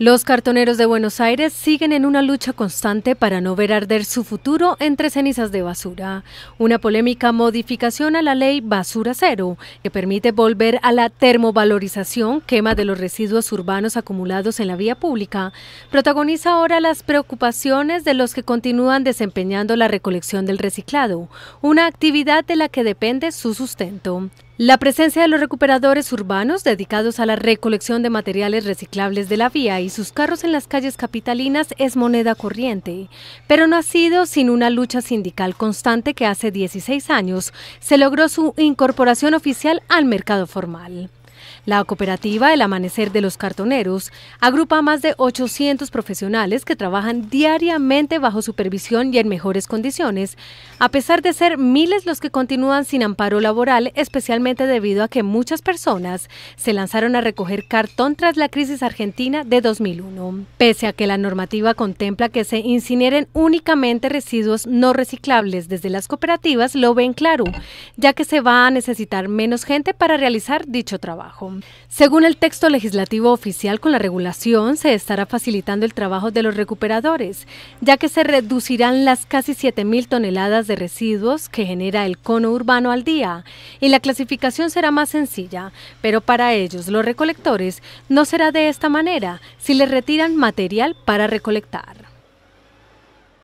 Los cartoneros de Buenos Aires siguen en una lucha constante para no ver arder su futuro entre cenizas de basura. Una polémica modificación a la ley Basura Cero, que permite volver a la termovalorización, quema de los residuos urbanos acumulados en la vía pública, protagoniza ahora las preocupaciones de los que continúan desempeñando la recolección del reciclado, una actividad de la que depende su sustento. La presencia de los recuperadores urbanos dedicados a la recolección de materiales reciclables de la vía y sus carros en las calles capitalinas es moneda corriente, pero no ha sido sin una lucha sindical constante que hace 16 años se logró su incorporación oficial al mercado formal. La cooperativa El Amanecer de los Cartoneros agrupa a más de 800 profesionales que trabajan diariamente bajo supervisión y en mejores condiciones, a pesar de ser miles los que continúan sin amparo laboral, especialmente debido a que muchas personas se lanzaron a recoger cartón tras la crisis argentina de 2001. Pese a que la normativa contempla que se incineren únicamente residuos no reciclables desde las cooperativas, lo ven claro, ya que se va a necesitar menos gente para realizar dicho trabajo. Según el texto legislativo oficial con la regulación, se estará facilitando el trabajo de los recuperadores, ya que se reducirán las casi 7.000 toneladas de residuos que genera el cono urbano al día y la clasificación la aplicación será más sencilla, pero para ellos, los recolectores, no será de esta manera si les retiran material para recolectar.